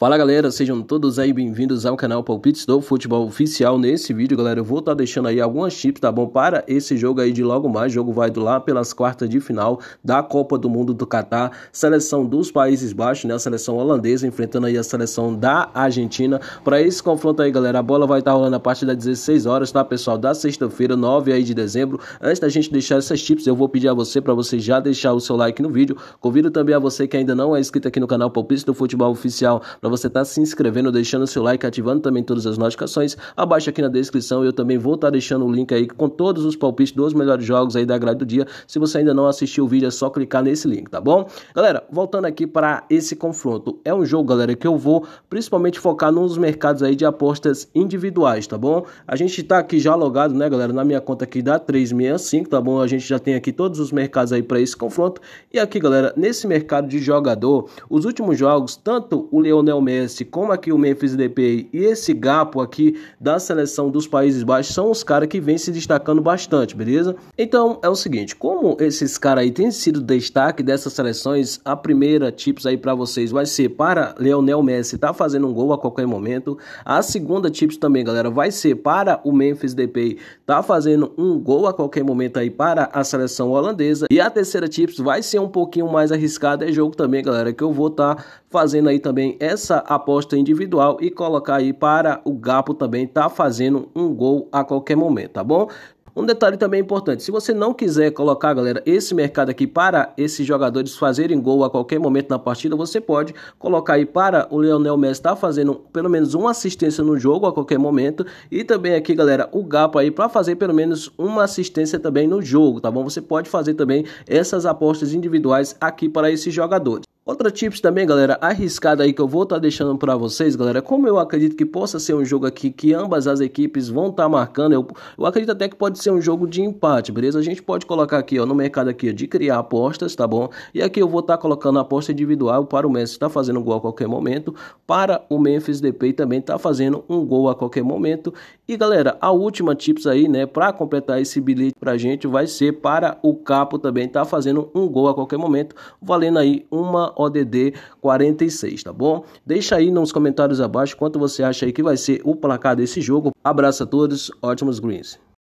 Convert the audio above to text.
Fala galera, sejam todos aí bem-vindos ao canal Palpites do Futebol Oficial. Nesse vídeo, galera, eu vou estar tá deixando aí algumas chips, tá bom? Para esse jogo aí de logo mais, o jogo vai do lá pelas quartas de final da Copa do Mundo do Catar, seleção dos Países Baixos, né? A seleção holandesa enfrentando aí a seleção da Argentina. Para esse confronto aí, galera, a bola vai estar tá rolando a partir das 16 horas, tá, pessoal? Da sexta-feira, 9 aí de dezembro. Antes da gente deixar essas chips, eu vou pedir a você para você já deixar o seu like no vídeo. Convido também a você que ainda não é inscrito aqui no canal Palpites do Futebol Oficial para você estar tá se inscrevendo, deixando seu like, ativando também todas as notificações. Abaixo aqui na descrição eu também vou estar tá deixando o link aí com todos os palpites dos melhores jogos aí da grade do dia. Se você ainda não assistiu o vídeo, é só clicar nesse link, tá bom? Galera, voltando aqui para esse confronto. É um jogo, galera, que eu vou principalmente focar nos mercados aí de apostas individuais, tá bom? A gente tá aqui já logado, né, galera, na minha conta aqui da 365, tá bom? A gente já tem aqui todos os mercados aí para esse confronto. E aqui, galera, nesse mercado de jogador, os últimos jogos, tanto o Leonel Lionel Messi, como aqui o Memphis Depay e esse Gapo aqui da seleção dos Países Baixos são os caras que vêm se destacando bastante, beleza? Então é o seguinte, como esses caras aí têm sido destaque dessas seleções, a primeira tips aí para vocês vai ser para Lionel Messi tá fazendo um gol a qualquer momento. A segunda tips também, galera, vai ser para o Memphis Depay tá fazendo um gol a qualquer momento aí para a seleção holandesa. E a terceira tips vai ser um pouquinho mais arriscada, é jogo também, galera, que eu vou estar tá fazendo aí também essa essa aposta individual e colocar aí para o Gapo também tá fazendo um gol a qualquer momento, tá bom? Um detalhe também importante, se você não quiser colocar, galera, esse mercado aqui para esses jogadores fazerem gol a qualquer momento na partida, você pode colocar aí para o Leonel Messi estar tá fazendo pelo menos uma assistência no jogo a qualquer momento e também aqui, galera, o Gapo aí para fazer pelo menos uma assistência também no jogo, tá bom? Você pode fazer também essas apostas individuais aqui para esses jogadores. Outra tips também, galera, arriscada aí que eu vou estar tá deixando para vocês, galera. Como eu acredito que possa ser um jogo aqui que ambas as equipes vão estar tá marcando, eu, eu acredito até que pode ser um jogo de empate, beleza? A gente pode colocar aqui, ó, no mercado aqui ó, de criar apostas, tá bom? E aqui eu vou estar tá colocando a aposta individual para o Messi tá fazendo um gol a qualquer momento, para o Memphis Depay também tá fazendo um gol a qualquer momento. E galera, a última tips aí, né, para completar esse bilhete pra gente vai ser para o Capo também tá fazendo um gol a qualquer momento, valendo aí uma ODD 46, tá bom? Deixa aí nos comentários abaixo quanto você acha aí que vai ser o placar desse jogo. Abraço a todos, ótimos greens.